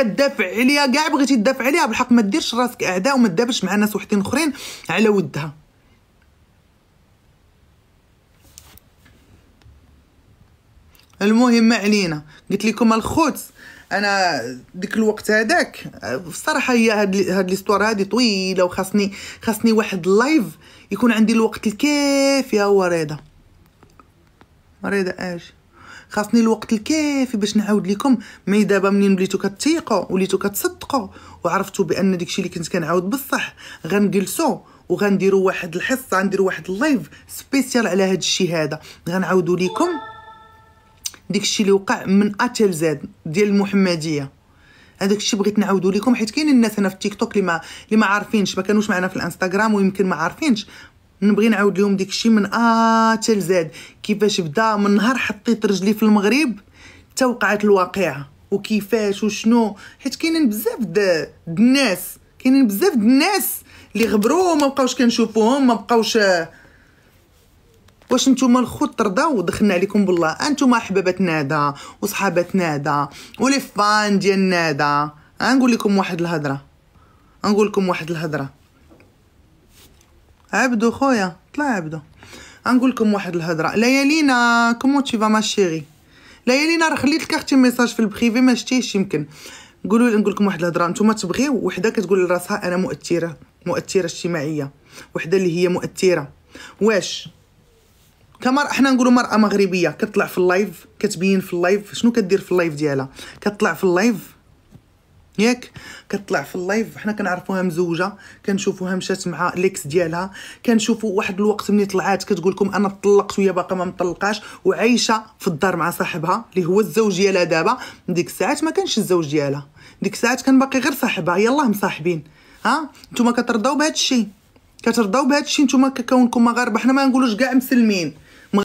كتدافع عليها كاع بغيتي تدافع عليها بالحق ما ديرش راسك اعداء وما تدافعش مع ناس وحدين اخرين على ودها المهم ما علينا قلت لكم الخوت انا ديك الوقت هذاك بصراحه هي هاد هاد ليستوار هادي طويله وخاصني خاصني واحد لايف يكون عندي الوقت الكافي يا وريده وريده اجي خاصني الوقت الكافي باش نعاود لكم مي دابا منين وليتو كتيقوا وليتو كتصدقوا وعرفتوا بان داكشي اللي كنت كنعاود بصح غنجلسوا وغنديروا واحد الحصه غنديروا واحد اللايف سبيسيال على هاد الشيء هذا غنعاودوا لكم داكشي اللي وقع من اتل زاد ديال المحمديه هذاك الشيء بغيت نعاودو لكم حيت كاين الناس هنا في تيك توك اللي ما اللي ما عارفينش ما كانوش معنا في الانستغرام ويمكن ما عارفينش نبغي نعاود لهم ديك الشيء من ا حتى زاد كيفاش بدا من نهار حطيت رجلي في المغرب حتى وقعت الواقعه وكيفاش وشنو حيت كاينين بزاف د الناس كاينين بزاف د الناس اللي غبروا وما بقاوش كنشوفوهم ما بقاوش واش نتوما الخوت ترضاو ودخلنا عليكم بالله انتوما حبابات نادا وصحابات نادا ولي فان ديال نادا نقول لكم واحد الهضره نقول لكم واحد الهضره عبدو خويا طلع عبدو غنقول لكم واحد الهضره ليالينا كومون تي فا ما شيري ليالينا راه خليت لك اختي ميساج في البريفي ما شتيش يمكن قولوا نقول لكم واحد الهضره نتوما تبغيو وحده كتقول لراسها انا مؤثره مؤثره اجتماعيه وحده اللي هي مؤثره واش كما احنا نقولوا مراه مغربيه كتطلع في اللايف كتبين في اللايف شنو كدير في اللايف ديالها كتطلع في اللايف ياك كطلع في اللايف حنا كنعرفوها مزوجه كنشوفوها مشات مع ليكس ديالها كنشوفو واحد الوقت ملي طلعات كتقول لكم انا طلقت وهي باقا ما مطلقاش وعايشه في الدار مع صاحبها اللي هو الزوج ديالها دابا ديك الساعات ما كانش الزوج ديالها ديك الساعات كان باقي غير صاحبها يلاه مصاحبين ها نتوما كترضاو بهذا الشيء كترضاو بهذا الشيء نتوما كونكم مغاربه حنا ما نقولوش كاع مسلمين